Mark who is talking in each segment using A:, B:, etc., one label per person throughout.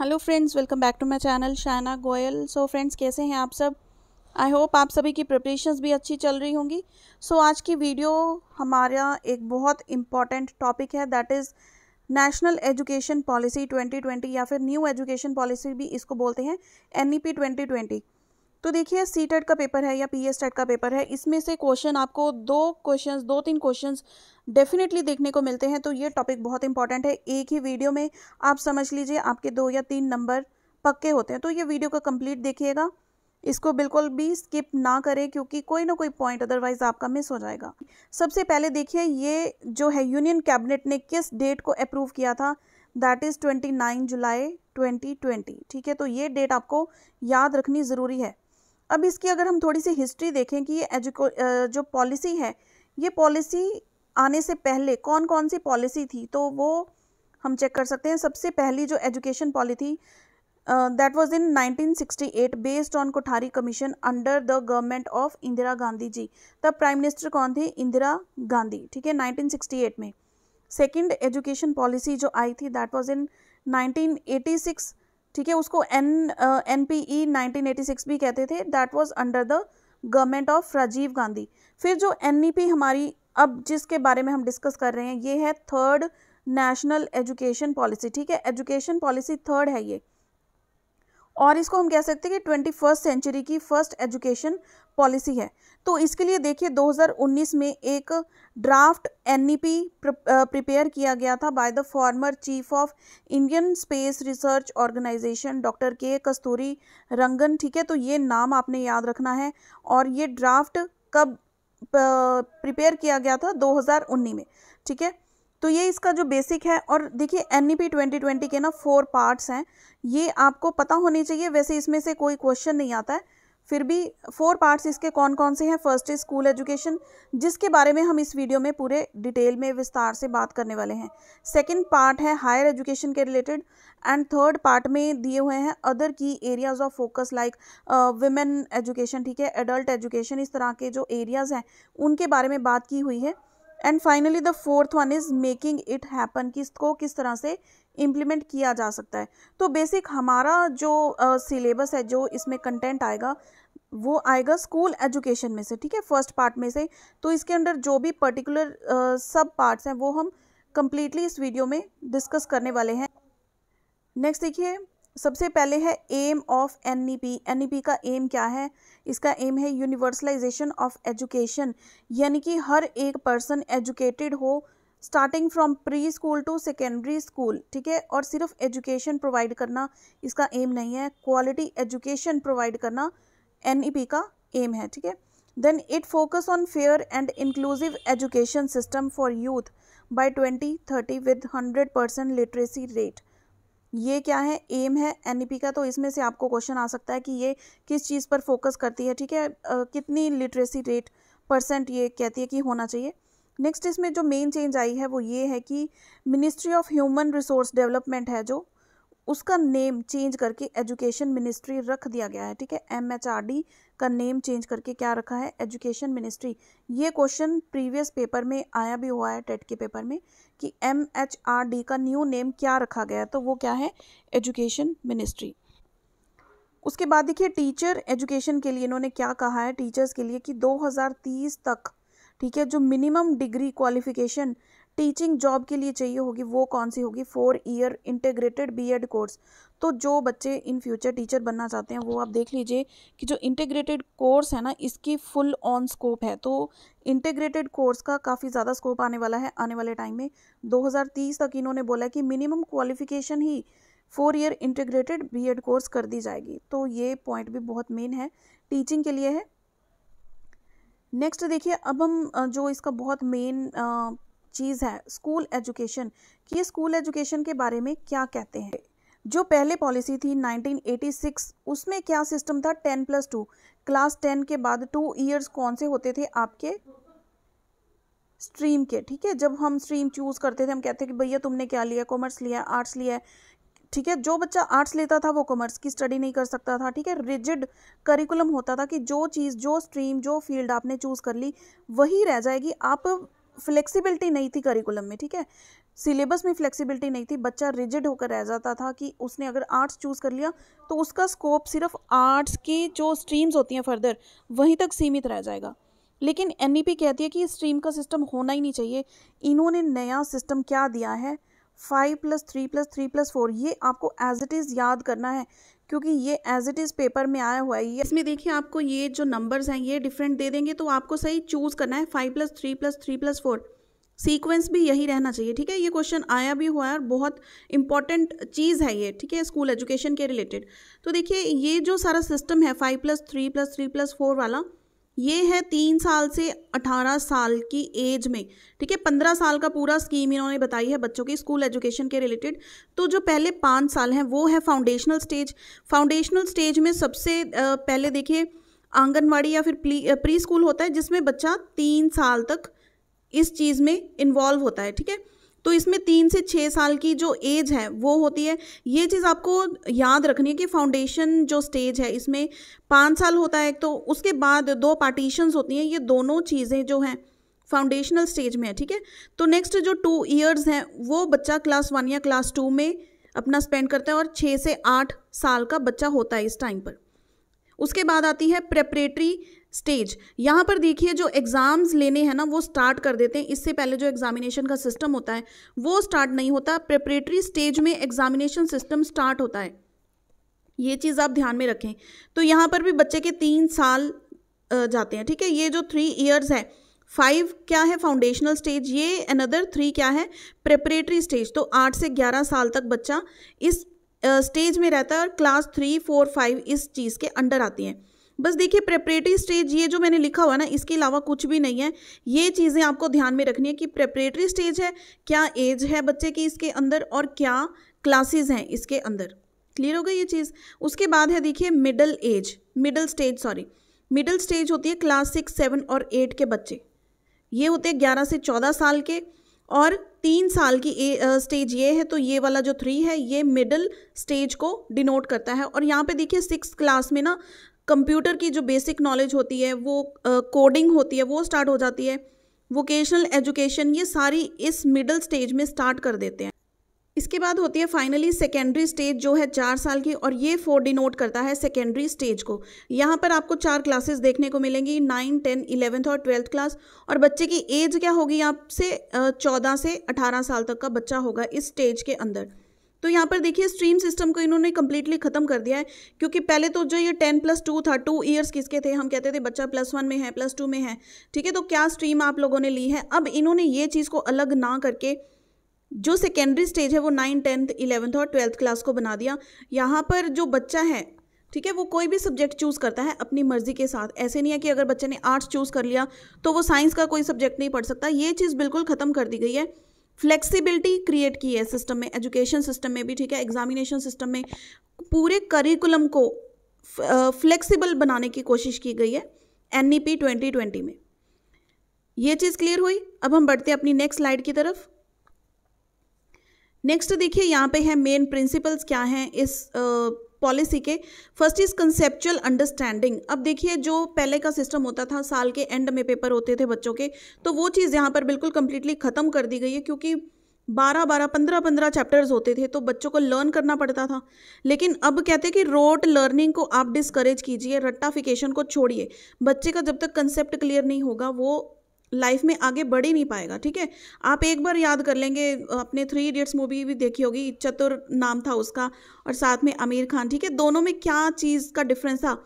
A: hello friends welcome back to my channel Shana Goyal so friends कैसे हैं आप सब आई होप आप सभी की प्रिपरेशंस भी अच्छी चल रही होंगी सो so, आज की वीडियो हमारा एक बहुत इम्पॉर्टेंट टॉपिक है that is national education policy 2020 या फिर न्यू एजुकेशन पॉलिसी भी इसको बोलते हैं एन ई पी तो देखिए सी टेट का पेपर है या पी एस टेट का पेपर है इसमें से क्वेश्चन आपको दो क्वेश्चंस दो तीन क्वेश्चंस डेफिनेटली देखने को मिलते हैं तो ये टॉपिक बहुत इंपॉर्टेंट है एक ही वीडियो में आप समझ लीजिए आपके दो या तीन नंबर पक्के होते हैं तो ये वीडियो का कंप्लीट देखिएगा इसको बिल्कुल भी स्किप ना करें क्योंकि कोई ना कोई पॉइंट अदरवाइज आपका मिस हो जाएगा सबसे पहले देखिए ये जो है यूनियन कैबिनेट ने किस डेट को अप्रूव किया था that is twenty nine July twenty twenty ठीक है तो ये डेट आपको याद रखनी ज़रूरी है अब इसकी अगर हम थोड़ी सी हिस्ट्री देखें कि ये एजुको जो पॉलिसी है ये पॉलिसी आने से पहले कौन कौन सी पॉलिसी थी तो वो हम चेक कर सकते हैं सबसे पहली जो education policy that was in 1968 based on Kothari commission under the government of Indira Gandhi ji तब प्राइम मिनिस्टर कौन थे इंदिरा गांधी ठीक है 1968 में सेकंड एजुकेशन पॉलिसी जो आई थी दैट वाज इन 1986 ठीक है उसको N N P E nineteen eighty six भी कहते थे that was under the government of Rajiv Gandhi फिर जो एन ई पी हमारी अब जिसके बारे में हम डिस्कस कर रहे हैं ये है थर्ड नेशनल एजुकेशन पॉलिसी ठीक है एजुकेशन पॉलिसी थर्ड है ये और इसको हम कह सकते हैं कि ट्वेंटी फर्स्ट सेंचुरी की फर्स्ट एजुकेशन पॉलिसी है तो इसके लिए देखिए 2019 में एक ड्राफ्ट एन प्रिपेयर किया गया था by the former chief of Indian space research organisation doctor K Kasturi रंगन ठीक है तो ये नाम आपने याद रखना है और ये ड्राफ्ट कब प्रिपेयर किया गया था दो में ठीक है तो ये इसका जो बेसिक है और देखिए N E P twenty twenty के ना फोर पार्ट्स हैं ये आपको पता होनी चाहिए वैसे इसमें से कोई क्वेश्चन नहीं आता है फिर भी फोर पार्ट्स इसके कौन कौन से हैं फर्स्ट इज स्कूल एजुकेशन जिसके बारे में हम इस वीडियो में पूरे डिटेल में विस्तार से बात करने वाले हैं सेकंड पार्ट है हायर एजुकेशन के रिलेटेड एंड थर्ड पार्ट में दिए हुए हैं अदर की areas of focus like women education ठीक है एडल्ट एजुकेशन इस तरह के जो एरियाज़ हैं उनके बारे में बात की हुई है and finally the fourth one is making it happen कि इसको किस तरह से इम्प्लीमेंट किया जा सकता है तो बेसिक हमारा जो सिलेबस uh, है जो इसमें कंटेंट आएगा वो आएगा स्कूल एजुकेशन में से ठीक है फर्स्ट पार्ट में से तो इसके अंदर जो भी पर्टिकुलर सब पार्ट्स हैं वो हम कम्प्लीटली इस वीडियो में डिस्कस करने वाले हैं नेक्स्ट देखिए सबसे पहले है aim of N E P N E P का एम क्या है इसका एम है यूनिवर्सलाइजेशन ऑफ एजुकेशन यानी कि हर एक पर्सन एजुकेटेड हो starting from pre school to secondary school ठीक है और सिर्फ एजुकेशन प्रोवाइड करना इसका एम नहीं है क्वालिटी एजुकेशन प्रोवाइड करना एन e का एम है ठीक है then it focus on fair and inclusive education system for youth by twenty thirty with hundred percent literacy rate ये क्या है एम है एन का तो इसमें से आपको क्वेश्चन आ सकता है कि ये किस चीज़ पर फोकस करती है ठीक है आ, कितनी लिटरेसी रेट परसेंट ये कहती है कि होना चाहिए नेक्स्ट इसमें जो मेन चेंज आई है वो ये है कि ministry of human resource development है जो उसका नेम चेंज करके एजुकेशन मिनिस्ट्री रख दिया गया है ठीक है एम एच आर डी का नेम चेंज करके क्या रखा है एजुकेशन मिनिस्ट्री ये क्वेश्चन प्रीवियस पेपर में आया भी हुआ है टेट के पेपर में कि एम एच आर डी का न्यू नेम क्या रखा गया है तो वो क्या है एजुकेशन मिनिस्ट्री उसके बाद देखिए टीचर एजुकेशन के लिए इन्होंने क्या कहा है टीचर्स के लिए कि 2030 तक ठीक है जो minimum degree qualification teaching job के लिए चाहिए होगी वो कौन सी होगी four year integrated BEd course तो जो बच्चे इन फ्यूचर टीचर बनना चाहते हैं वो आप देख लीजिए कि जो इंटीग्रेटेड कोर्स है ना इसकी फुल ऑन स्कोप है तो इंटीग्रेटेड कोर्स का काफ़ी ज़्यादा स्कोप आने वाला है आने वाले टाइम में 2030 तक इन्होंने बोला कि मिनिमम क्वालिफिकेशन ही four year integrated B course कर दी जाएगी तो ये पॉइंट भी बहुत मेन है टीचिंग के लिए है नेक्स्ट देखिए अब हम जो इसका बहुत मेन चीज़ है स्कूल एजुकेशन कि स्कूल एजुकेशन के बारे में क्या कहते हैं जो पहले पॉलिसी थी 1986 उसमें क्या सिस्टम था 10 प्लस टू क्लास 10 के बाद टू ईयर्स कौन से होते थे आपके स्ट्रीम के ठीक है जब हम स्ट्रीम चूज़ करते थे हम कहते कि भैया तुमने क्या लिया कॉमर्स लिया आर्ट्स लिया है ठीक है जो बच्चा आर्ट्स लेता था वो कॉमर्स की स्टडी नहीं कर सकता था ठीक है रिजिड करिकुलम होता था कि जो चीज़ जो स्ट्रीम जो फील्ड आपने चूज़ कर ली वही रह जाएगी आप फ्लेक्सिबिलिटी नहीं थी करिकुलम में ठीक है सिलेबस में फ्लेक्सिबिलिटी नहीं थी बच्चा रिजिड होकर रह जाता था कि उसने अगर आर्ट्स चूज़ कर लिया तो उसका स्कोप सिर्फ आर्ट्स की जो स्ट्रीम्स होती हैं फर्दर वहीं तक सीमित रह जाएगा लेकिन एन कहती है कि इस स्ट्रीम का सिस्टम होना ही नहीं चाहिए इन्होंने नया सिस्टम क्या दिया है five plus three plus three plus four ये आपको एज इट इज़ याद करना है क्योंकि ये एज इट इज़ पेपर में आया हुआ है ये इसमें देखिए आपको ये जो नंबर्स हैं ये डिफरेंट दे देंगे तो आपको सही चूज़ करना है five plus three plus three plus four sequence भी यही रहना चाहिए ठीक है ये क्वेश्चन आया भी हुआ है और बहुत इंपॉर्टेंट चीज़ है ये ठीक है स्कूल एजुकेशन के रिलेटेड तो देखिए ये जो सारा सिस्टम है five plus three plus three plus four वाला ये है तीन साल से अठारह साल की एज में ठीक है पंद्रह साल का पूरा स्कीम इन्होंने बताई है बच्चों की स्कूल एजुकेशन के रिलेटेड तो जो पहले पाँच साल हैं वो है फाउंडेशनल स्टेज फाउंडेशनल स्टेज में सबसे पहले देखिए आंगनवाड़ी या फिर प्री स्कूल होता है जिसमें बच्चा तीन साल तक इस चीज़ में इन्वॉल्व होता है ठीक है तो इसमें तीन से छः साल की जो एज है वो होती है ये चीज़ आपको याद रखनी है कि फाउंडेशन जो स्टेज है इसमें पाँच साल होता है तो उसके बाद दो पार्टीशंस होती हैं ये दोनों चीज़ें जो हैं फाउंडेशनल स्टेज में है ठीक है तो नेक्स्ट जो टू ईयर्स हैं वो बच्चा क्लास वन या क्लास टू में अपना स्पेंड करता है और छः से आठ साल का बच्चा होता है इस टाइम पर उसके बाद आती है प्रेपरेटरी स्टेज यहाँ पर देखिए जो एग्ज़ाम्स लेने हैं ना वो स्टार्ट कर देते हैं इससे पहले जो एग्जामिनेशन का सिस्टम होता है वो स्टार्ट नहीं होता प्रेपरेटरी स्टेज में एग्जामिनेशन सिस्टम स्टार्ट होता है ये चीज़ आप ध्यान में रखें तो यहाँ पर भी बच्चे के तीन साल जाते हैं ठीक है ये जो थ्री ईयर्स है फाइव क्या है फाउंडेशनल स्टेज ये अनदर थ्री क्या है प्रेपरेटरी स्टेज तो आठ से ग्यारह साल तक बच्चा इस स्टेज में रहता है और क्लास थ्री फोर फाइव इस चीज़ के अंडर आती हैं बस देखिए प्रेपरेटरी स्टेज ये जो मैंने लिखा हुआ ना इसके अलावा कुछ भी नहीं है ये चीज़ें आपको ध्यान में रखनी है कि प्रेपरेटरी स्टेज है क्या एज है बच्चे की इसके अंदर और क्या क्लासेस हैं इसके अंदर क्लियर हो गई ये चीज़ उसके बाद है देखिए middle age middle stage sorry middle stage होती है क्लास सिक्स सेवन और एट के बच्चे ये होते हैं ग्यारह से चौदह साल के और तीन साल की ए, आ, स्टेज ये है तो ये वाला जो थ्री है ये मिडिल स्टेज को डिनोट करता है और यहाँ पे देखिए सिक्स क्लास में ना कंप्यूटर की जो बेसिक नॉलेज होती है वो कोडिंग होती है वो स्टार्ट हो जाती है वोकेशनल एजुकेशन ये सारी इस मिडल स्टेज में स्टार्ट कर देते हैं इसके बाद होती है फाइनली सेकेंडरी स्टेज जो है चार साल की और ये फोर डिनोट करता है सेकेंडरी स्टेज को यहाँ पर आपको चार क्लासेस देखने को मिलेंगी नाइन टेन इलेवेंथ और ट्वेल्थ क्लास और बच्चे की एज क्या होगी आपसे चौदह से अठारह साल तक का बच्चा होगा इस स्टेज के अंदर तो यहाँ पर देखिए स्ट्रीम सिस्टम को इन्होंने कम्प्लीटली ख़त्म कर दिया है क्योंकि पहले तो जो ये टेन प्लस टू था टू ईयर्स किसके थे हम कहते थे बच्चा प्लस वन में है प्लस टू में है ठीक है तो क्या स्ट्रीम आप लोगों ने ली है अब इन्होंने ये चीज़ को अलग ना करके जो सेकेंडरी स्टेज है वो नाइन टेंथ इलेवंथ और ट्वेल्थ क्लास को बना दिया यहाँ पर जो बच्चा है ठीक है वो कोई भी सब्जेक्ट चूज़ करता है अपनी मर्ज़ी के साथ ऐसे नहीं है कि अगर बच्चे ने आर्ट्स चूज़ कर लिया तो वो साइंस का कोई सब्जेक्ट नहीं पढ़ सकता ये चीज़ बिल्कुल ख़त्म कर दी गई है फ्लेक्सिबिलिटी क्रिएट की है सिस्टम में एजुकेशन सिस्टम में भी ठीक है एग्जामिनेशन सिस्टम में पूरे करिकुलम को फ्लेक्सिबल बनाने की कोशिश की गई है N E P twenty twenty में ये चीज़ क्लियर हुई अब हम बढ़ते हैं अपनी नेक्स्ट स्लाइड की तरफ नेक्स्ट देखिए यहाँ पे है मेन प्रिंसिपल्स क्या हैं इस uh, पॉलिसी के फर्स्ट इज कंसेप्चुअल अंडरस्टैंडिंग अब देखिए जो पहले का सिस्टम होता था साल के एंड में पेपर होते थे बच्चों के तो वो चीज़ यहाँ पर बिल्कुल कम्प्लीटली ख़त्म कर दी गई है क्योंकि बारह बारह पंद्रह पंद्रह चैप्टर्स होते थे तो बच्चों को लर्न करना पड़ता था लेकिन अब कहते हैं कि रोट लर्निंग को आप डिस्करेज कीजिए रट्टाफिकेशन को छोड़िए बच्चे का जब तक कंसेप्ट क्लियर नहीं होगा वो लाइफ में आगे बढ़ ही नहीं पाएगा ठीक है आप एक बार याद कर लेंगे अपने थ्री इडियट्स मूवी भी देखी होगी चतुर नाम था उसका और साथ में आमिर खान ठीक है दोनों में क्या चीज़ का डिफरेंस था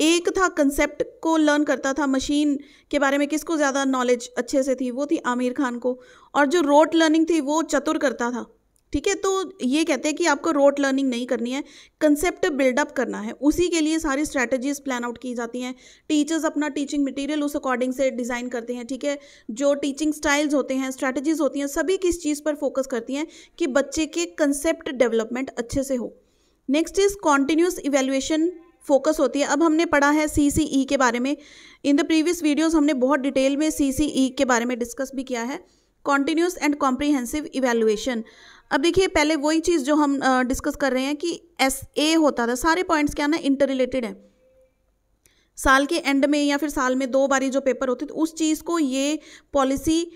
A: एक था कंसेप्ट को लर्न करता था मशीन के बारे में किसको ज़्यादा नॉलेज अच्छे से थी वो थी आमिर खान को और जो रोट लर्निंग थी वो चतुर करता था ठीक है तो ये कहते हैं कि आपको रोट लर्निंग नहीं करनी है कंसेप्ट बिल्डअप करना है उसी के लिए सारी स्ट्रैटेजीज प्लान आउट की जाती हैं टीचर्स अपना टीचिंग मटेरियल उस अकॉर्डिंग से डिज़ाइन करते हैं ठीक है जो टीचिंग स्टाइल्स होते हैं स्ट्रैटेजीज होती हैं सभी किस चीज़ पर फोकस करती हैं कि बच्चे के कंसेप्ट डेवलपमेंट अच्छे से हो next is continuous evaluation focus होती है अब हमने पढ़ा है सी सी ई के बारे में इन द प्रीवियस वीडियोज हमने बहुत डिटेल में सी सी ई के बारे में डिस्कस भी किया है कॉन्टीन्यूस एंड कॉम्प्रीहेंसिव इवेल्युएशन अब देखिए पहले वही चीज़ जो हम डिस्कस कर रहे हैं कि एस ए होता था सारे पॉइंट्स क्या ना इंटर रिलेटेड हैं साल के एंड में या फिर साल में दो बारी जो पेपर होते थे तो उस चीज़ को ये पॉलिसी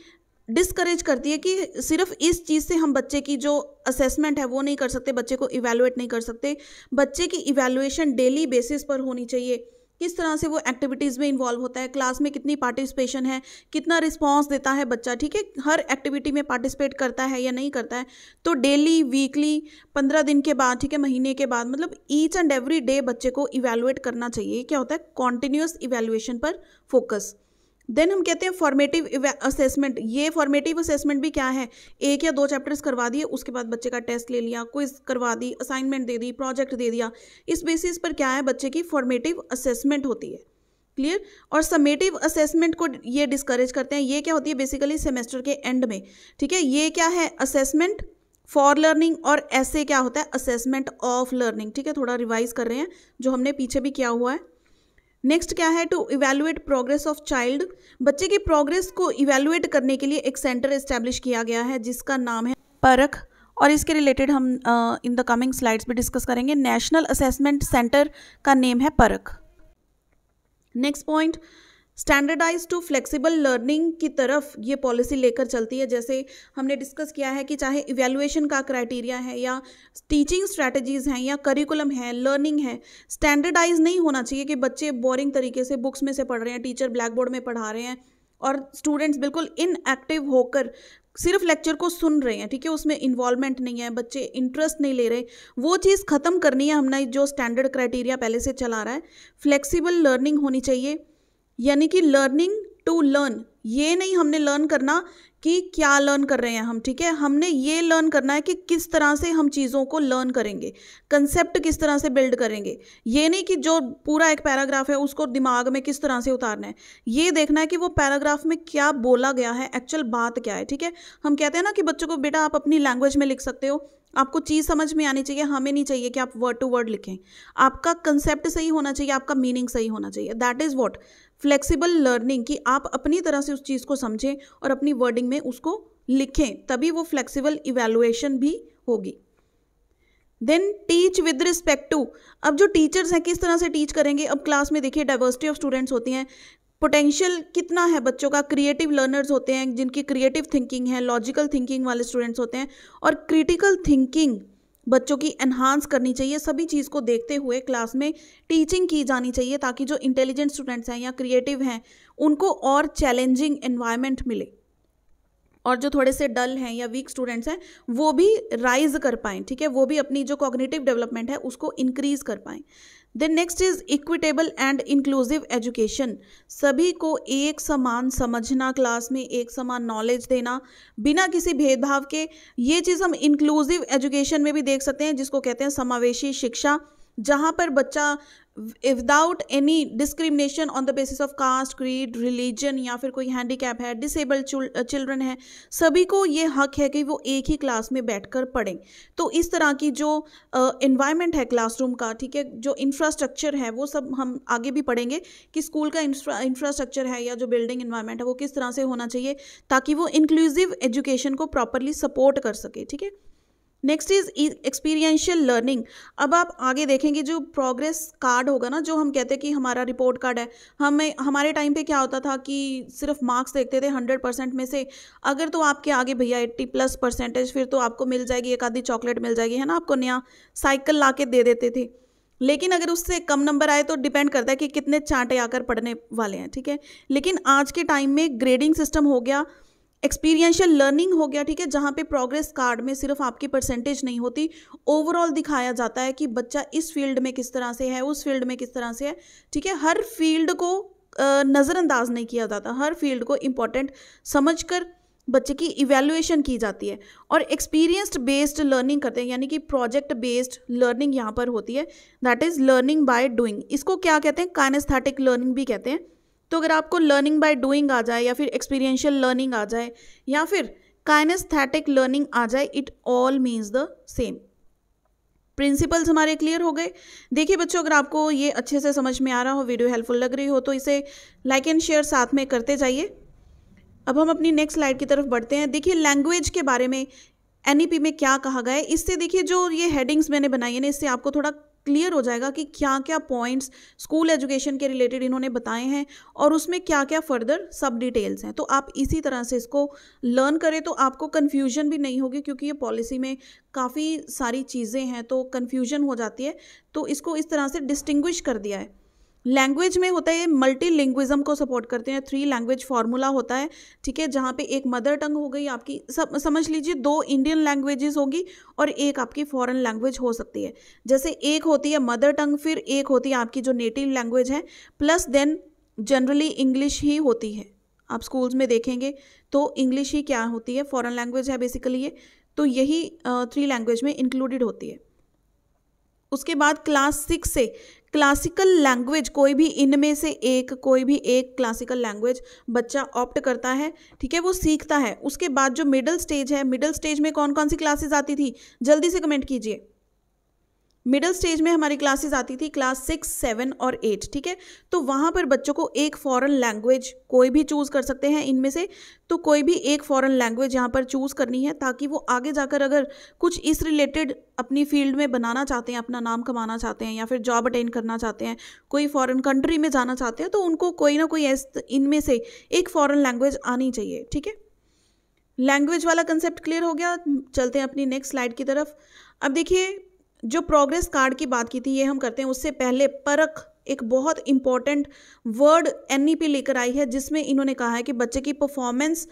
A: डिस्करेज करती है कि सिर्फ इस चीज़ से हम बच्चे की जो असेसमेंट है वो नहीं कर सकते बच्चे को इवेलुएट नहीं कर सकते बच्चे की इवेलुएशन डेली बेसिस पर होनी चाहिए किस तरह से वो एक्टिविटीज़ में इन्वॉल्व होता है क्लास में कितनी पार्टिसिपेशन है कितना रिस्पॉन्स देता है बच्चा ठीक है हर एक्टिविटी में पार्टिसिपेट करता है या नहीं करता है तो डेली वीकली पंद्रह दिन के बाद ठीक है महीने के बाद मतलब ईच एंड एवरी डे बच्चे को इवेलुएट करना चाहिए क्या होता है कॉन्टिन्यूस इवेलुएशन पर फोकस देन हम कहते हैं फॉर्मेटिव असेसमेंट ये फॉर्मेटिव असेसमेंट भी क्या है एक या दो चैप्टर्स करवा दिए उसके बाद बच्चे का टेस्ट ले लिया क्विज करवा दी असाइनमेंट दे दी प्रोजेक्ट दे दिया इस बेसिस पर क्या है बच्चे की फॉर्मेटिव असेसमेंट होती है क्लियर और समेटिव असेसमेंट को ये डिस्करेज करते हैं ये क्या होती है बेसिकली सेमेस्टर के एंड में ठीक है ये क्या है असेसमेंट फॉर लर्निंग और ऐसे क्या होता है असेसमेंट ऑफ लर्निंग ठीक है थोड़ा रिवाइज कर रहे हैं जो हमने पीछे भी किया हुआ है नेक्स्ट क्या है to evaluate progress of child बच्चे की प्रोग्रेस को इवेलुएट करने के लिए एक सेंटर इस्टेब्लिश किया गया है जिसका नाम है परख और इसके रिलेटेड हम इन द कमिंग स्लाइड्स भी डिस्कस करेंगे नेशनल असेसमेंट सेंटर का नेम है Parakh next point standardise to flexible learning की तरफ ये पॉलिसी लेकर चलती है जैसे हमने डिस्कस किया है कि चाहे इवेलुएशन का क्राइटेरिया है या टीचिंग स्ट्रैटेजीज हैं या करिकुलम है लर्निंग है स्टैंडर्डाइज नहीं होना चाहिए कि बच्चे बोरिंग तरीके से बुक्स में से पढ़ रहे हैं टीचर ब्लैक बोर्ड में पढ़ा रहे हैं और स्टूडेंट्स बिल्कुल इनएक्टिव होकर सिर्फ लेक्चर को सुन रहे हैं ठीक है उसमें इन्वॉल्वमेंट नहीं है बच्चे इंटरेस्ट नहीं ले रहे वो चीज़ ख़त्म करनी है हमने जो स्टैंडर्ड क्राइटेरिया पहले से चला रहा है फ्लेक्सिबल लर्निंग होनी चाहिए यानी कि लर्निंग टू लर्न ये नहीं हमने लर्न करना कि क्या लर्न कर रहे हैं हम ठीक है हमने ये लर्न करना है कि किस तरह से हम चीज़ों को लर्न करेंगे कंसेप्ट किस तरह से बिल्ड करेंगे ये नहीं कि जो पूरा एक पैराग्राफ है उसको दिमाग में किस तरह से उतारना है ये देखना है कि वो पैराग्राफ में क्या बोला गया है एक्चुअल बात क्या है ठीक है हम कहते हैं ना कि बच्चों को बेटा आप अपनी लैंग्वेज में लिख सकते हो आपको चीज़ समझ में आनी चाहिए हमें नहीं चाहिए कि आप वर्ड टू वर्ड लिखें आपका कंसेप्ट सही होना चाहिए आपका मीनिंग सही होना चाहिए that is what flexible learning कि आप अपनी तरह से उस चीज़ को समझें और अपनी वर्डिंग में उसको लिखें तभी वो फ्लेक्सिबल इवेलुएशन भी होगी then teach with respect to अब जो टीचर्स हैं किस तरह से टीच करेंगे अब क्लास में देखिए डाइवर्सिटी ऑफ स्टूडेंट्स होती हैं पोटेंशियल कितना है बच्चों का क्रिएटिव लर्नर्स होते हैं जिनकी क्रिएटिव थिंकिंग है लॉजिकल थिंकिंग वाले स्टूडेंट्स होते हैं और क्रिटिकल थिंकिंग बच्चों की एनहांस करनी चाहिए सभी चीज़ को देखते हुए क्लास में टीचिंग की जानी चाहिए ताकि जो इंटेलिजेंट स्टूडेंट्स हैं या क्रिएटिव हैं उनको और चैलेंजिंग एनवायरनमेंट मिले और जो थोड़े से डल हैं या वीक स्टूडेंट्स हैं वो भी राइज कर पाएँ ठीक है वो भी अपनी जो कॉग्निटिव डेवलपमेंट है उसको इंक्रीज़ कर पाएँ then next is equitable and inclusive education सभी को एक समान समझना क्लास में एक समान नॉलेज देना बिना किसी भेदभाव के ये चीज़ हम इंक्लूसिव एजुकेशन में भी देख सकते हैं जिसको कहते हैं समावेशी शिक्षा जहाँ पर बच्चा without any discrimination on the basis of caste creed religion या फिर कोई हैंडी कैप है डिसेबल चिल्ड्रन है सभी को ये हक है कि वो एक ही क्लास में बैठ कर पढ़ें तो इस तरह की जो इन्वायरमेंट uh, है क्लासरूम का ठीक है जो इंफ्रास्ट्रक्चर है वो सब हम आगे भी पढ़ेंगे कि स्कूल का इंफ्रास्ट्रक्चर है या जो बिल्डिंग इन्वायरमेंट है वो किस तरह से होना चाहिए ताकि वो इंक्लूसिव एजुकेशन को प्रॉपरली सपोर्ट कर सके ठीक है नेक्स्ट इज़ एक्सपीरियंशियल लर्निंग अब आप आगे देखेंगे जो प्रोग्रेस कार्ड होगा ना जो हम कहते हैं कि हमारा रिपोर्ट कार्ड है हमें हमारे टाइम पे क्या होता था कि सिर्फ मार्क्स देखते थे हंड्रेड परसेंट में से अगर तो आपके आगे भैया एट्टी प्लस परसेंटेज फिर तो आपको मिल जाएगी एक आधी चॉकलेट मिल जाएगी है ना आपको नया साइकिल ला के दे देते थे लेकिन अगर उससे कम नंबर आए तो डिपेंड करता है कि कितने चांटे आकर पढ़ने वाले हैं ठीक है लेकिन आज के टाइम में ग्रेडिंग सिस्टम हो गया एक्सपीरियंशियल लर्निंग हो गया ठीक है जहाँ पे प्रोग्रेस कार्ड में सिर्फ आपकी परसेंटेज नहीं होती ओवरऑल दिखाया जाता है कि बच्चा इस फील्ड में किस तरह से है उस फील्ड में किस तरह से है ठीक है हर फील्ड को नज़रअंदाज नहीं किया जाता हर फील्ड को इम्पॉर्टेंट समझ कर बच्चे की इवेल्युएशन की जाती है और एक्सपीरियंस्ड बेस्ड लर्निंग करते हैं यानी कि प्रोजेक्ट बेस्ड लर्निंग यहाँ पर होती है that is learning by doing इसको क्या कहते हैं कानेस्थेटिक लर्निंग भी कहते हैं तो अगर आपको लर्निंग बाय डूइंग आ जाए या फिर एक्सपीरियंशियल लर्निंग आ जाए या फिर काइनेस्थेटिक लर्निंग आ जाए it all means the same principles हमारे क्लियर हो गए देखिए बच्चों अगर आपको ये अच्छे से समझ में आ रहा हो वीडियो हेल्पफुल लग रही हो तो इसे लाइक एंड शेयर साथ में करते जाइए अब हम अपनी नेक्स्ट स्लाइड की तरफ बढ़ते हैं देखिए लैंग्वेज के बारे में एन e में क्या कहा गया है इससे देखिए जो ये हेडिंग्स मैंने बनाई है ना इससे आपको थोड़ा क्लियर हो जाएगा कि क्या क्या पॉइंट्स स्कूल एजुकेशन के रिलेटेड इन्होंने बताए हैं और उसमें क्या क्या फर्दर सब डिटेल्स हैं तो आप इसी तरह से इसको लर्न करें तो आपको कन्फ्यूजन भी नहीं होगी क्योंकि ये पॉलिसी में काफ़ी सारी चीज़ें हैं तो कन्फ्यूजन हो जाती है तो इसको इस तरह से डिस्टिंग्विश कर दिया है लैंग्वेज में होता है मल्टी लिंग्विज़म को सपोर्ट करते हैं थ्री लैंग्वेज फार्मूला होता है ठीक है जहाँ पे एक मदर टंग हो गई आपकी सब समझ लीजिए दो इंडियन लैंग्वेजेस होगी और एक आपकी फॉरेन लैंग्वेज हो सकती है जैसे एक होती है मदर टंग फिर एक होती है आपकी जो नेटिव लैंग्वेज है प्लस देन जनरली इंग्लिश ही होती है आप स्कूल्स में देखेंगे तो इंग्लिश ही क्या होती है फॉरेन लैंग्वेज है बेसिकली ये तो यही थ्री लैंग्वेज में इंक्लूडेड होती है उसके बाद क्लास सिक्स से क्लासिकल लैंग्वेज कोई भी इनमें से एक कोई भी एक क्लासिकल लैंग्वेज बच्चा ऑप्ट करता है ठीक है वो सीखता है उसके बाद जो मिडिल स्टेज है मिडिल स्टेज में कौन कौन सी क्लासेस आती थी जल्दी से कमेंट कीजिए मिडल स्टेज में हमारी क्लासेस आती थी क्लास सिक्स सेवन और एट ठीक है तो वहाँ पर बच्चों को एक फॉरेन लैंग्वेज कोई भी चूज़ कर सकते हैं इनमें से तो कोई भी एक फॉरेन लैंग्वेज यहाँ पर चूज़ करनी है ताकि वो आगे जाकर अगर कुछ इस रिलेटेड अपनी फील्ड में बनाना चाहते हैं अपना नाम कमाना चाहते हैं या फिर जॉब अटेंड करना चाहते हैं कोई फॉरेन कंट्री में जाना चाहते हैं तो उनको कोई ना कोई इनमें से एक फॉरेन लैंग्वेज आनी चाहिए ठीक है लैंग्वेज वाला कंसेप्ट क्लियर हो गया चलते हैं अपनी नेक्स्ट स्लाइड की तरफ अब देखिए जो प्रोग्रेस कार्ड की बात की थी ये हम करते हैं उससे पहले परख एक बहुत इंपॉर्टेंट वर्ड एन लेकर आई है जिसमें इन्होंने कहा है कि बच्चे की परफॉर्मेंस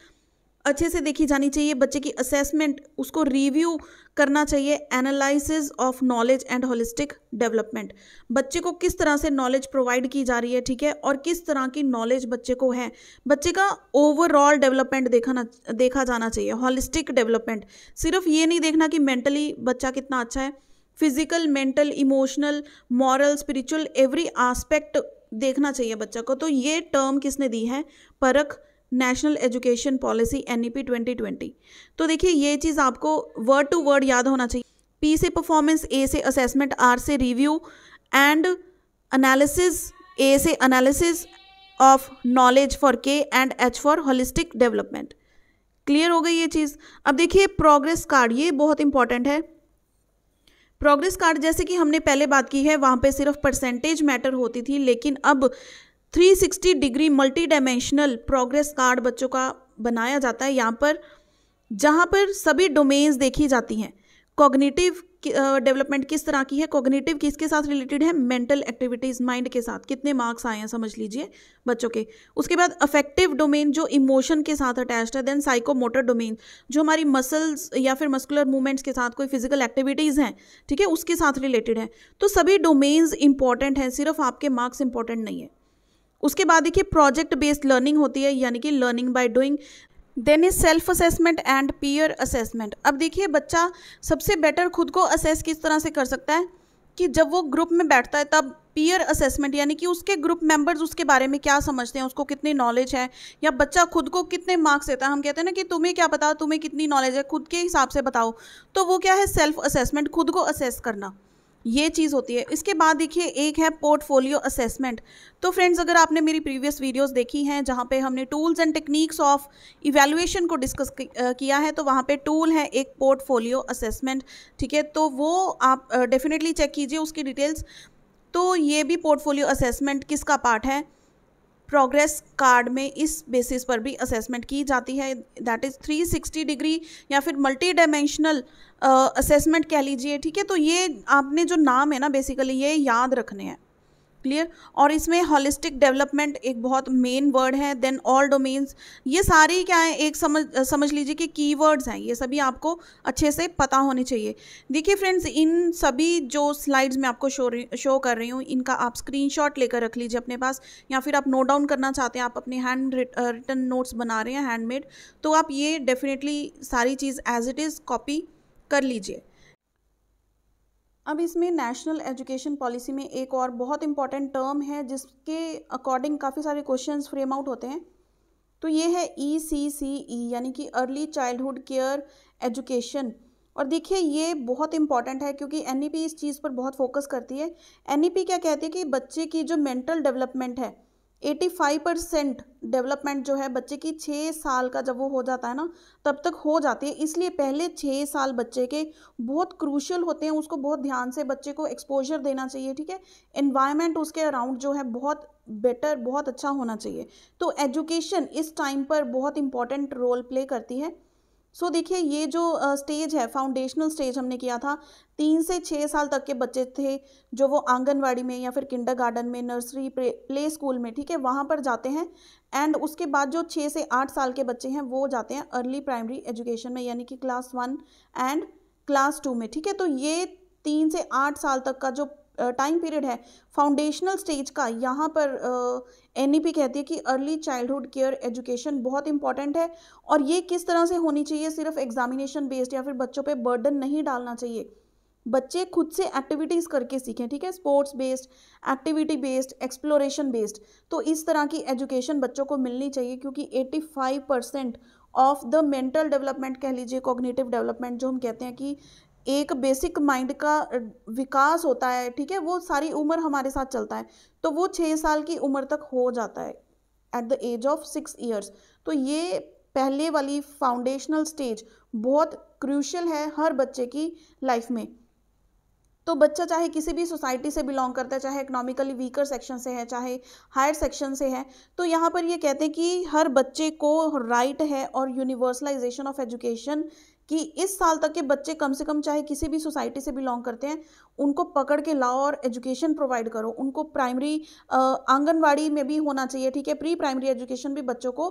A: अच्छे से देखी जानी चाहिए बच्चे की असेसमेंट उसको रिव्यू करना चाहिए analysis of knowledge and holistic development बच्चे को किस तरह से नॉलेज प्रोवाइड की जा रही है ठीक है और किस तरह की नॉलेज बच्चे को है बच्चे का ओवरऑल डेवलपमेंट देखा देखा जाना चाहिए होलिस्टिक डेवलपमेंट सिर्फ ये नहीं देखना कि मेंटली बच्चा कितना अच्छा है physical mental emotional moral spiritual every aspect देखना चाहिए बच्चा को तो ये टर्म किसने दी है Parakh national education policy N E P twenty twenty तो देखिए ये चीज़ आपको वर्ड टू वर्ड याद होना चाहिए पी से परफॉर्मेंस ए से असेसमेंट आर से रिव्यू एंड एनालिसिस ए से analysis of knowledge for K and H for holistic development clear हो गई ये चीज़ अब देखिए प्रोग्रेस कार्ड ये बहुत इंपॉर्टेंट है प्रोग्रेस कार्ड जैसे कि हमने पहले बात की है वहाँ पे सिर्फ परसेंटेज मैटर होती थी लेकिन अब 360 degree multi dimensional progress card बच्चों का बनाया जाता है यहाँ पर जहाँ पर सभी डोमेन्स देखी जाती हैं कॉग्निटिव डेवलपमेंट किस तरह की है कॉग्निटिव किसके साथ रिलेटेड है मेंटल एक्टिविटीज़ माइंड के साथ कितने मार्क्स आए हैं समझ लीजिए बच्चों के उसके बाद अफेक्टिव डोमेन जो इमोशन के साथ अटैच्ड है देन साइकोमोटर डोमेन जो हमारी मसल्स या फिर मस्कुलर मूवमेंट्स के साथ कोई फिजिकल एक्टिविटीज़ हैं ठीक है उसके साथ रिलेटेड है तो सभी डोमेन्स इंपॉर्टेंट हैं सिर्फ आपके मार्क्स इंपॉर्टेंट नहीं है उसके बाद देखिए प्रोजेक्ट बेस्ड लर्निंग होती है यानी कि learning by doing then is self assessment and peer assessment अब देखिए बच्चा सबसे बेटर खुद को असेस किस तरह से कर सकता है कि जब वो ग्रुप में बैठता है तब पीयर असेसमेंट यानी कि उसके ग्रुप मेंबर्स उसके बारे में क्या समझते हैं उसको कितनी नॉलेज है या बच्चा खुद को कितने मार्क्स देता है हम कहते हैं ना कि तुम्हें क्या बताओ तुम्हें कितनी नॉलेज है खुद के हिसाब से बताओ तो वो क्या है सेल्फ असेसमेंट खुद को असेस करना ये चीज़ होती है इसके बाद देखिए एक है पोर्टफोलियो असेसमेंट तो फ्रेंड्स अगर आपने मेरी प्रीवियस वीडियोस देखी हैं जहाँ पे हमने tools and techniques of evaluation को डिस्कस किया है तो वहाँ पे टूल है एक पोर्टफोलियो असेसमेंट ठीक है तो वो आप डेफिनेटली चेक कीजिए उसकी डिटेल्स तो ये भी पोर्टफोलियो असेसमेंट किसका पार्ट है प्रोग्रेस कार्ड में इस बेसिस पर भी असेसमेंट की जाती है दैट इज़ 360 डिग्री या फिर मल्टी डायमेंशनल असेसमेंट कह लीजिए ठीक है तो ये आपने जो नाम है ना बेसिकली ये याद रखने हैं क्लियर और इसमें हॉलिस्टिक डेवलपमेंट एक बहुत मेन वर्ड है देन ऑल डोमेन्स ये सारी क्या है एक समझ समझ लीजिए कि कीवर्ड्स हैं ये सभी आपको अच्छे से पता होने चाहिए देखिए फ्रेंड्स इन सभी जो स्लाइड्स में आपको शो शो कर रही हूँ इनका आप स्क्रीनशॉट लेकर रख लीजिए अपने पास या फिर आप नोट डाउन करना चाहते हैं आप अपने हैंड रिटर्न नोट्स बना रहे हैं हैंडमेड तो आप ये डेफिनेटली सारी चीज़ एज इट इज़ कॉपी कर लीजिए अब इसमें नेशनल एजुकेशन पॉलिसी में एक और बहुत इंपॉर्टेंट टर्म है जिसके अकॉर्डिंग काफ़ी सारे क्वेश्चंस फ्रेम आउट होते हैं तो ये है ई सी सी ई यानी कि अर्ली चाइल्डहुड केयर एजुकेशन और देखिए ये बहुत इंपॉर्टेंट है क्योंकि एन e इस चीज़ पर बहुत फोकस करती है एन e क्या कहती है कि बच्चे की जो मेंटल डेवलपमेंट है एटी फाइव परसेंट डेवलपमेंट जो है बच्चे की छः साल का जब वो हो जाता है ना तब तक हो जाती है इसलिए पहले छः साल बच्चे के बहुत क्रूशल होते हैं उसको बहुत ध्यान से बच्चे को एक्सपोजर देना चाहिए ठीक है इन्वायरमेंट उसके अराउंड जो है बहुत बेटर बहुत अच्छा होना चाहिए तो एजुकेशन इस टाइम पर बहुत इंपॉर्टेंट रोल प्ले करती है सो so, देखिए ये जो स्टेज है फाउंडेशनल स्टेज हमने किया था तीन से छः साल तक के बच्चे थे जो वो आंगनवाड़ी में या फिर किंडर गार्डन में नर्सरी प्ले स्कूल में ठीक है वहाँ पर जाते हैं एंड उसके बाद जो छः से आठ साल के बच्चे हैं वो जाते हैं अर्ली प्राइमरी एजुकेशन में यानी कि class one and class two में ठीक है तो ये तीन से आठ साल तक का जो टाइम पीरियड है फाउंडेशनल स्टेज का यहाँ पर एन e कहती है कि अर्ली चाइल्डहुड केयर एजुकेशन बहुत इंपॉर्टेंट है और ये किस तरह से होनी चाहिए सिर्फ एग्जामिनेशन बेस्ड या फिर बच्चों पे बर्डन नहीं डालना चाहिए बच्चे खुद से एक्टिविटीज़ करके सीखें ठीक है sports based activity based exploration based तो इस तरह की एजुकेशन बच्चों को मिलनी चाहिए क्योंकि 85 percent of the mental development कह लीजिए कॉग्निटिव डेवलपमेंट जो हम कहते हैं कि एक बेसिक माइंड का विकास होता है ठीक है वो सारी उम्र हमारे साथ चलता है तो वो छः साल की उम्र तक हो जाता है at the age of six years तो ये पहले वाली फाउंडेशनल स्टेज बहुत क्रूशल है हर बच्चे की लाइफ में तो बच्चा चाहे किसी भी सोसाइटी से बिलोंग करता है चाहे इकोनॉमिकली वीकर सेक्शन से है चाहे हायर सेक्शन से है तो यहाँ पर ये कहते हैं कि हर बच्चे को राइट है और यूनिवर्सलाइजेशन ऑफ एजुकेशन कि इस साल तक के बच्चे कम से कम चाहे किसी भी सोसाइटी से बिलोंग करते हैं उनको पकड़ के लाओ और एजुकेशन प्रोवाइड करो उनको प्राइमरी आंगनवाड़ी में भी होना चाहिए ठीक है प्री प्राइमरी एजुकेशन भी बच्चों को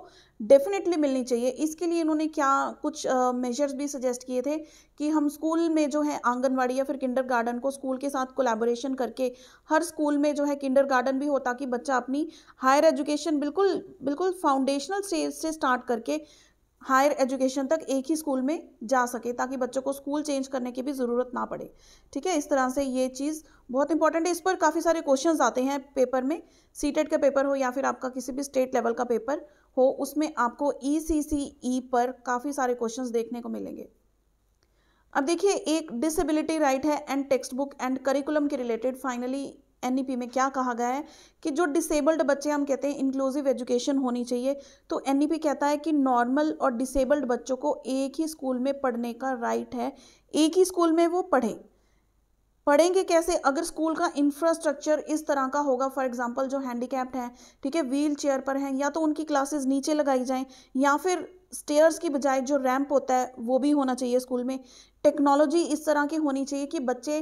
A: डेफिनेटली मिलनी चाहिए इसके लिए इन्होंने क्या कुछ मेजर्स भी सजेस्ट किए थे कि हम स्कूल में जो है आंगनवाड़ी या फिर किंडर गार्डन को स्कूल के साथ कोलेबोरेशन करके हर स्कूल में जो है किंडर गार्डन भी हो ताकि बच्चा अपनी हायर एजुकेशन बिल्कुल बिल्कुल फाउंडेशनल स्टेज से स्टार्ट करके हायर एजुकेशन तक एक ही स्कूल में जा सके ताकि बच्चों को स्कूल चेंज करने की भी ज़रूरत ना पड़े ठीक है इस तरह से ये चीज़ बहुत इंपॉर्टेंट है इस पर काफ़ी सारे क्वेश्चन आते हैं पेपर में सीटेट e का पेपर हो या फिर आपका किसी भी स्टेट लेवल का पेपर हो उसमें आपको ई e e पर काफ़ी सारे क्वेश्चन देखने को मिलेंगे अब देखिए एक डिसेबिलिटी राइट है and textbook and curriculum के रिलेटेड फाइनली एन e में क्या कहा गया है कि जो डिसेबल्ड बच्चे हम कहते हैं इंक्लूसिव एजुकेशन होनी चाहिए तो एनईपी e कहता है कि नॉर्मल और डिसेबल्ड बच्चों को एक ही स्कूल में पढ़ने का राइट है एक ही स्कूल में वो पढ़े पढ़ेंगे कैसे अगर स्कूल का इंफ्रास्ट्रक्चर इस तरह का होगा फॉर एग्जांपल जो हैंडीकैप्ड हैं ठीक है व्हील चेयर पर हैं या तो उनकी क्लासेस नीचे लगाई जाएं या फिर स्टेयर्स की बजाय जो रैंप होता है वो भी होना चाहिए स्कूल में टेक्नोलॉजी इस तरह की होनी चाहिए कि बच्चे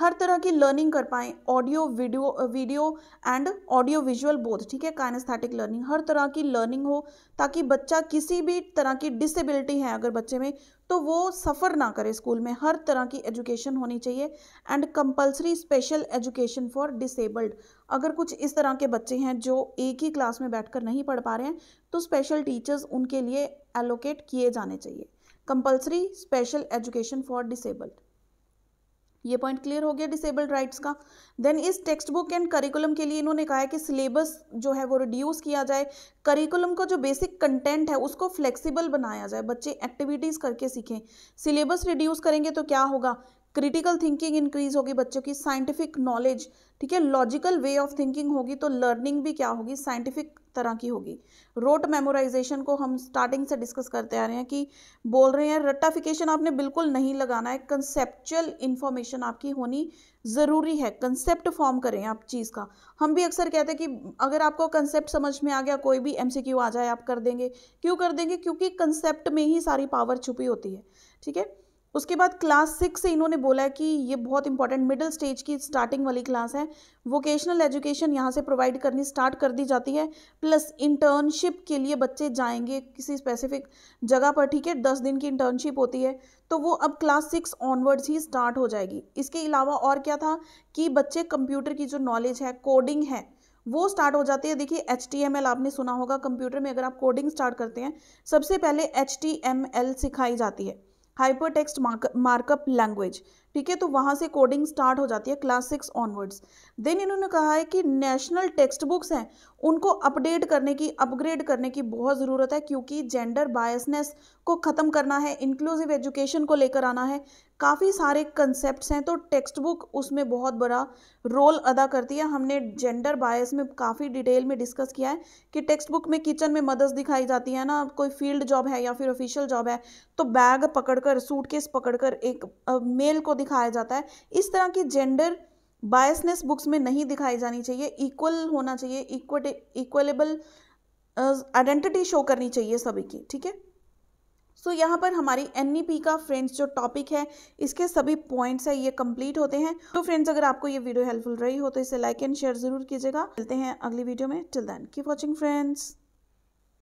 A: हर तरह की लर्निंग कर पाएँ audio video video and audio visual both ठीक है काइनेस्थेटिक लर्निंग हर तरह की लर्निंग हो ताकि बच्चा किसी भी तरह की डिसेबिलिटी है अगर बच्चे में तो वो सफ़र ना करे स्कूल में हर तरह की एजुकेशन होनी चाहिए and compulsory special education for disabled अगर कुछ इस तरह के बच्चे हैं जो एक ही क्लास में बैठकर नहीं पढ़ पा रहे हैं तो स्पेशल टीचर्स उनके लिए एलोकेट किए जाने चाहिए compulsory special education for disabled ये पॉइंट क्लियर हो गया डिसेबल्ड राइट्स का देन इस टेक्स्ट बुक एंड करिकुलम के लिए इन्होंने कहा है कि सिलेबस जो है वो रिड्यूस किया जाए करिकुलम का जो बेसिक कंटेंट है उसको फ्लेक्सिबल बनाया जाए बच्चे एक्टिविटीज़ करके सीखें सिलेबस रिड्यूस करेंगे तो क्या होगा क्रिटिकल थिंकिंग इंक्रीज होगी बच्चों की साइंटिफिक नॉलेज ठीक है लॉजिकल वे ऑफ थिंकिंग होगी तो लर्निंग भी क्या होगी साइंटिफिक तरह की होगी रोट मेमोराइजेशन को हम स्टार्टिंग से डिस्कस करते आ रहे हैं कि बोल रहे हैं रट्टाफिकेशन आपने बिल्कुल नहीं लगाना है कंसेप्चुअल इन्फॉर्मेशन आपकी होनी ज़रूरी है कंसेप्ट फॉर्म करें आप चीज़ का हम भी अक्सर कहते हैं कि अगर आपको कंसेप्ट समझ में आ गया कोई भी एम आ जाए आप कर देंगे क्यों कर देंगे क्योंकि कंसेप्ट में ही सारी पावर छुपी होती है ठीक है उसके बाद क्लास सिक्स से इन्होंने बोला है कि ये बहुत इंपॉर्टेंट मिडिल स्टेज की स्टार्टिंग वाली क्लास है वोकेशनल एजुकेशन यहाँ से प्रोवाइड करनी स्टार्ट कर दी जाती है प्लस इंटर्नशिप के लिए बच्चे जाएंगे किसी स्पेसिफिक जगह पर ठीक है दस दिन की इंटर्नशिप होती है तो वो अब क्लास सिक्स ऑनवर्ड्स ही स्टार्ट हो जाएगी इसके अलावा और क्या था कि बच्चे कंप्यूटर की जो नॉलेज है कोडिंग है वो स्टार्ट हो जाती है देखिए एच टी एम एल आपने सुना होगा कंप्यूटर में अगर आप कोडिंग स्टार्ट करते हैं सबसे पहले एच टी एम एल सिखाई जाती है hypertext markup language ठीक है तो वहाँ से कोडिंग स्टार्ट हो जाती है क्लास सिक्स ऑनवर्ड्स देन इन्होंने कहा है कि नेशनल टेक्स्ट बुक्स हैं उनको अपडेट करने की अपग्रेड करने की बहुत ज़रूरत है क्योंकि जेंडर बायसनेस को ख़त्म करना है इंक्लूसिव एजुकेशन को लेकर आना है काफ़ी सारे कंसेप्ट हैं तो टेक्स्ट बुक उसमें बहुत बड़ा रोल अदा करती है हमने जेंडर बायस में काफ़ी डिटेल में डिस्कस किया है कि टेक्स्ट बुक में किचन में मदर्स दिखाई जाती है ना कोई फील्ड जॉब है या फिर ऑफिशियल जॉब है तो बैग पकड़कर सूटकेस पकड़कर एक मेल को दिखाया जाता है इस तरह की जेंडर बायसनेस बुक्स में नहीं दिखाई जानी चाहिए इक्वल होना चाहिए इक्वलेबल आइडेंटिटी शो करनी चाहिए सभी की ठीक है सो so, यहाँ पर हमारी एन e का फ्रेंड्स जो टॉपिक है इसके सभी पॉइंट्स है ये कंप्लीट होते हैं तो फ्रेंड्स अगर आपको ये वीडियो हेल्पफुल रही हो तो इसे लाइक एंड शेयर जरूर कीजिएगा मिलते हैं अगली वीडियो में till then keep watching friends